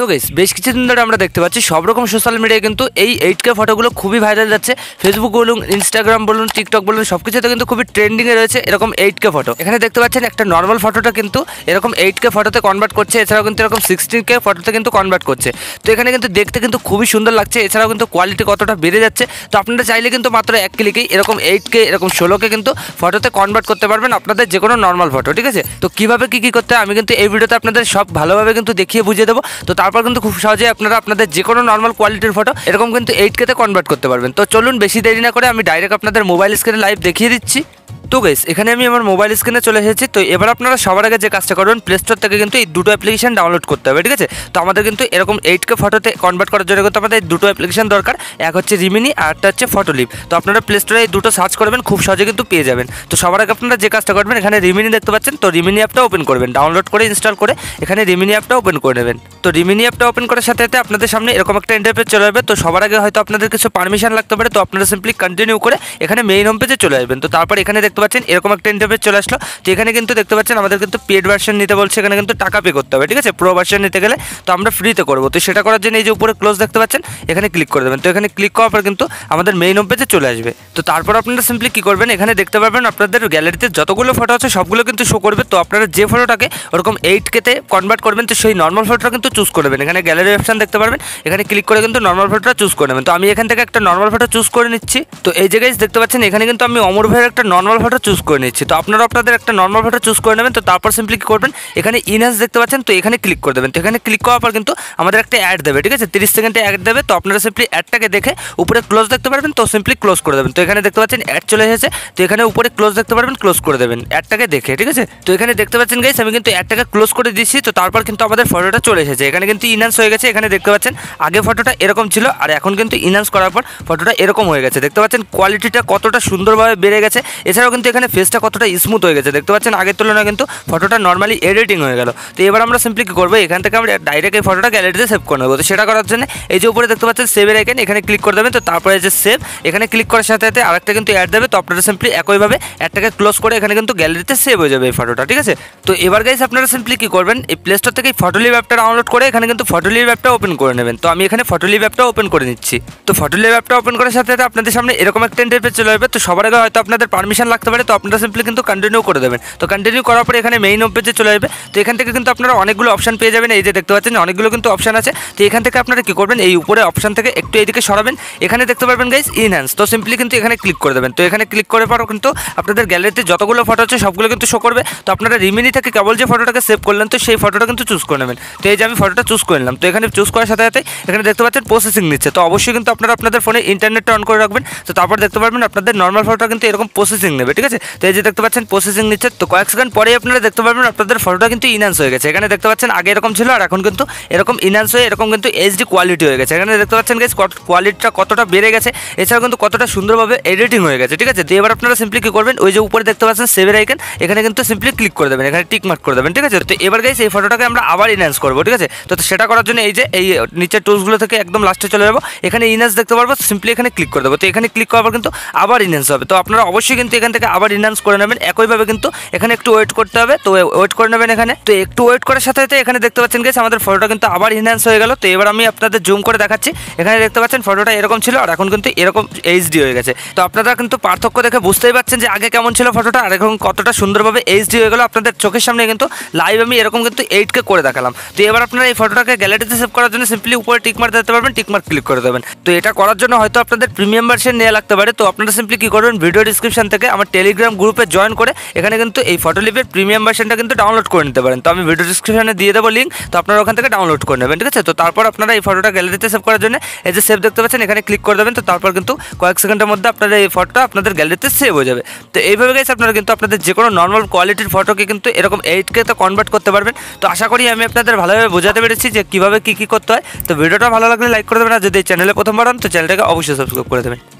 তো গেস বেশ কিছুদিন ধরে আমরা দেখতে পাচ্ছি সব রকম সোশ্যাল মিডিয়ায় কিন্তু এই এইট কে ফটোগুলো খুবই ভাইরাল যাচ্ছে ফেসবুক বলুন ইনস্টাগ্রাম বলুন টিকটক বলুন সব কিছুতে কিন্তু খুবই ট্রেন্ডিংয়ে রয়েছে এরকম এইট কে ফটো এখানে দেখতে পাচ্ছেন একটা নর্মাল ফটোটা কিন্তু এরকম এইট কে ফটোতে কনভার্ট করছে এছাড়াও কিন্তু এরকম সিক্সটিন কে ফটোতে কিন্তু কনভার্ট করছে তো এখানে কিন্তু দেখতে কিন্তু খুবই সুন্দর লাগছে এছাড়াও কিন্তু কোয়ালিটি কতটা বেড়ে যাচ্ছে তো আপনারা চাইলে কিন্তু মাত্র এক ক্লিকেই এরকম এইট কে এরকম ষোলোকে কিন্তু ফটোতে কনভার্ট করতে পারবেন আপনাদের যে কোনো নর্মাল ফটো ঠিক আছে তো কীভাবে কী কী করতে হয় আমি কিন্তু এই ভিডিওতে আপনাদের সব ভালোভাবে কিন্তু দেখিয়ে বুঝিয়ে দেবো তো তার তারপর কিন্তু খুব সহজে আপনারা আপনাদের যে কোনো নর্মাল কোয়ালিটির ফটো এরকম কিন্তু এইট কেতে কনভার্ট করতে পারবেন তো চলুন বেশি দেরি না করে আমি ডাইরেক্ট আপনাদের মোবাইল স্ক্রিনে লাইভ দেখিয়ে দিচ্ছি তো গেস এখানে আমি আমার মোবাইল স্ক্রিনে চলে এসেছি তো এবার আপনারা সবার আগে যে কাজটা করবেন প্লে স্টোর থেকে কিন্তু এই দুটো অ্যাপ্লিকেশান ডাউনলোড করতে হবে ঠিক আছে তো আমাদের কিন্তু এরকম এইট কে ফটোতে কনভার্ট করার জন্য কিন্তু আমাদের দুটো অ্যাপ্লিকেশান দরকার এক হচ্ছে রিমিনি আর একটা হচ্ছে ফটোলিপ তো আপনারা প্লে স্টোরে এই দুটো সার্চ করবেন খুব সহজে কিন্তু পেয়ে যাবেন তো সবার আগে আপনারা যে কাজটা করবেন এখানে রিমিনি দেখতে পাচ্ছেন তো রিমিনি অ্যাপটা ওপেন করবেন ডাউনলোড করে ইনস্টল করে এখানে রিমিনি অ্যাপটা ওপেন করে নেবেন তো রিমিনি অ্যাপটা ওপেন করার সাথে সাথে আপনাদের সামনে এরকম একটা ইন্টারপেজ চলে যাবে তো সবার আগে হয়তো আপনাদের কিছু পারমিশন লাগতে পারে তো আপনারা সিম্পলি কন্টিনিউ করে এখানে মেইন হোম পেজে চলে আসবেন তো তারপর এখানে দেখতে দেখতে পাচ্ছেন এরকম একটা ইন্টারফেস চলে আসলো তো এখানে কিন্তু দেখতে পাচ্ছেন আমাদের কিন্তু পেড ভার্সন নিতে বলছে এখানে কিন্তু টাকা পে করতে হবে ঠিক আছে প্রো ভার্সন নিতে গেলে তো আমরা ফ্রিতে করবো তো সেটা করার জন্য এই যে উপরে ক্লোজ দেখতে পাচ্ছেন এখানে ক্লিক করে দেবেন তো এখানে ক্লিক করার পর কিন্তু আমাদের মেইন হোম পেজে চলে আসবে তো তারপর আপনারা সিম্পলি কী করবেন এখানে দেখতে পারবেন আপনাদের গ্যালারিতে যতগুলো ফটো আছে সবগুলো কিন্তু শো করবে তো আপনারা যে ফটোটাকে ওরকম এইট কেতে কনভার্ট করবেন তো সেই নর্মাল ফটোটা কিন্তু চুজ করবেন এখানে গ্যালারি অপশান দেখতে পারবেন এখানে ক্লিক করে কিন্তু নর্মাল ফটোটা চুজ করে নেবেন তো আমি এখান থেকে একটা নর্মাল ফটো চুজ করে নিচ্ছি তো এই জায়গায় দেখতে পাচ্ছেন এখানে কিন্তু আমি অমর ভাইয়ের একটা নর্মাল ফটো ভেটা চুজ করে নিচ্ছি তো আপনারা আপনাদের একটা নর্মাল ফটো চুজ করে নেবেন তো তারপর সিম্পলি কী করবেন এখানে ইনহ্যান্স দেখতে পাচ্ছেন তো এখানে ক্লিক করে দেবেন তো এখানে ক্লিক করার পর কিন্তু আমাদের একটা অ্যাড দেবে ঠিক আছে তিরিশ সেকেন্ডে অ্যাড দেবে তো আপনারা সিম্পলি অ্যাডটাকে দেখে উপরে ক্লোজ দেখতে পারবেন তো সিম্পলি ক্লোজ করে দেবেন তো এখানে দেখতে পাচ্ছেন অ্যাড চলে এসেছে তো এখানে উপরে ক্লোজ দেখতে পারবেন ক্লোজ করে দেবেন অ্যাডটাকে দেখে ঠিক আছে তো এখানে দেখতে পাচ্ছেন গাইস আমি কিন্তু অ্যাডটাকে ক্লোজ করে দিচ্ছি তো তারপর কিন্তু আমাদের ফটোটা চলে এসেছে এখানে কিন্তু ইনহ্যান্স হয়ে গেছে এখানে দেখতে পাচ্ছেন আগে ফটোটা এরকম ছিল আর এখন কিন্তু ইনহ্যান্স করার পর ফটোটা এরকম হয়ে গেছে দেখতে পাচ্ছেন কোয়ালিটিটা কতটা সুন্দরভাবে বেড়ে গেছে এছাড়াও কিন্তু এখানে ফেসটা কতটা স্মুথ হয়ে গেছে দেখতে পাচ্ছেন আগের তুলনায় কিন্তু ফটোটা নর্মালি এডিটিং হয়ে গেল তো এবার আমরা সিম্পলি কী করবো এখান থেকে আমরা ডাইরেক্ট এই ফটোটা গ্যালারিতে সেভ করে নেবো তো সেটা করার জন্য এই যে উপরে দেখতে পাচ্ছেন সেভের আইকেন এখানে ক্লিক করে দেবেন তো তারপরে যে সেভ এখানে ক্লিক করার সাথে সাথে আরেকটা কিন্তু অ্যাড দেবে তো আপনারা সিম্পলি একইভাবে অ্যাডটাকে ক্লোজ করে এখানে কিন্তু গ্যালারিতে সেভ হয়ে যাবে এই ফটোটা ঠিক আছে তো এবার গাইস আপনারা সিম্পলি কী করবেন এই প্লে স্টোর থেকে ফটোলি অ্যাপটা ডাউনলোড করে এখানে কিন্তু ফটোলি অ্যাপটা ওপেন করে নেবেন তো আমি এখানে ফটোলি অ্যাপটা ওপেন করে নিচ্ছি তো ফটোলি অ্যাপটা ওপেন করার সাথে সাথে আপনাদের সামনে এরকম একটা ইন্টারফেস চলে আসবে তো সবার আগে হয়তো আপনাদের পারমিশন থাকতে পারে তো আপনারা সিম্পলি কিন্তু কন্টিনিউ করে দেবেন তো কন্টিনিউ করার পরে এখানে মেইন হোম পেজে চলে যাবে তো এখান থেকে কিন্তু আপনারা অনেকগুলো অপশান পেয়ে যাবেন এই যে দেখতে পাচ্ছেন অনেকগুলো কিন্তু অপশান আছে তো এখান থেকে আপনারা কী করবেন এই উপরে অপশান থেকে একটু এদিকে সরাবেন এখানে দেখতে পারবেন গাইজ ইনহ্যান্স তো সিম্পলি কিন্তু এখানে ক্লিক করে দেবেন তো এখানে ক্লিক করার পরও কিন্তু আপনাদের গ্যালারিতে যতগুলো ফটো আছে সবগুলো কিন্তু শো করবে তো আপনারা রিমিনি থেকে কেবল যে ফটোটাকে সেভ করলেন তো সেই ফটোটা কিন্তু চুজ করে নেবেন তো এই যে আমি ফটোটা চুজ করে নিলাম তো এখানে চুজ করার সাথে সাথে এখানে দেখতে পাচ্ছেন প্রসেসিং নিচ্ছে তো অবশ্যই কিন্তু আপনারা আপনাদের ফোনে ইন্টারনেটটা অন করে রাখবেন তো তারপর দেখতে পারবেন আপনাদের নর্মাল ফটোটা কিন্তু এরকম প্রসেসিং নেবে হবে ঠিক আছে তো এই যে দেখতে পাচ্ছেন প্রসেসিং নিচ্ছে তো কয়েক সেকেন্ড পরেই আপনারা দেখতে পারবেন আপনাদের ফটোটা কিন্তু ইনহান্স হয়ে গেছে এখানে দেখতে পাচ্ছেন আগে এরকম ছিল আর এখন কিন্তু এরকম ইনহান্স হয়ে এরকম কিন্তু এইচডি কোয়ালিটি হয়ে গেছে এখানে দেখতে পাচ্ছেন গেছে কোয়ালিটিটা কতটা বেড়ে গেছে এছাড়াও কিন্তু কতটা সুন্দরভাবে এডিটিং হয়ে গেছে ঠিক আছে তো এবার আপনারা সিম্পলি কী করবেন ওই যে উপরে দেখতে পাচ্ছেন সেভের আইকেন এখানে কিন্তু সিম্পলি ক্লিক করে দেবেন এখানে টিক মার্ক করে দেবেন ঠিক আছে তো এবার গাইস এই ফটোটাকে আমরা আবার ইনহান্স করবো ঠিক আছে তো সেটা করার জন্য এই যে এই নিচের টুলসগুলো থেকে একদম লাস্টে চলে যাবো এখানে ইনহান্স দেখতে পারবো সিম্পলি এখানে ক্লিক করে দেবো তো এখানে ক্লিক করার কিন্তু আবার ইনহান্স হবে তো আপনারা অবশ্যই কিন্তু এখান থেকে থেকে আবার ইনহান্স করে নেবেন একইভাবে কিন্তু এখানে একটু ওয়েট করতে হবে তো ওয়েট করে নেবেন এখানে তো একটু ওয়েট করার সাথে সাথে এখানে দেখতে পাচ্ছেন গেছে আমাদের ফটোটা কিন্তু আবার ইনহান্স হয়ে গেল তো এবার আমি আপনাদের জুম করে দেখাচ্ছি এখানে দেখতে পাচ্ছেন ফটোটা এরকম ছিল আর এখন কিন্তু এরকম এইচডি হয়ে গেছে তো আপনারা কিন্তু পার্থক্য দেখে বুঝতেই পারছেন যে আগে কেমন ছিল ফটোটা আর এখন কতটা সুন্দরভাবে এইচডি হয়ে গেল আপনাদের চোখের সামনে কিন্তু লাইভ আমি এরকম কিন্তু এইটকে করে দেখালাম তো এবার আপনারা এই ফটোটাকে গ্যালারিতে সেভ করার জন্য সিম্পলি উপরে টিকমার্ক দিতে পারবেন টিকমার্ক ক্লিক করে দেবেন তো এটা করার জন্য হয়তো আপনাদের প্রিমিয়াম ভার্সন নেওয়া লাগতে পারে তো আপনারা সিম্পলি কি করবেন ভিডিও ডিসক্রিপশন থেকে আমার টেলিগ্রাম গ্রুপে জয়েন করে এখানে কিন্তু এই ফটোলিপের প্রিমিয়াম ভার্সনটা কিন্তু ডাউনলোড করে নিতে পারেন তো আমি ভিডিও ডিসক্রিপশনে দিয়ে দেবো লিঙ্ক তো আপনারা ওখান থেকে ডাউনলোড করে নেবেন ঠিক আছে তো তারপর আপনারা এই ফটোটা গ্যালারিতে সেভ করার জন্য এই যে সেভ দেখতে পাচ্ছেন এখানে ক্লিক করে দেবেন তো তারপর কিন্তু কয়েক সেকেন্ডের মধ্যে আপনারা এই ফটোটা আপনাদের গ্যালারিতে সেভ হয়ে যাবে তো এইভাবে গেছে আপনারা কিন্তু আপনাদের যে কোনো নর্মাল কোয়ালিটির ফটোকে কিন্তু এরকম এইট তো কনভার্ট করতে পারবেন তো আশা করি আমি আপনাদের ভালোভাবে বোঝাতে পেরেছি যে কীভাবে কী কী করতে হয় তো ভিডিওটা ভালো লাগলে লাইক করে দেবেন আর যদি চ্যানেলে প্রথমবার হন তো চ্যানেলটাকে অবশ্যই সাবস্ক্রাইব করে দেবেন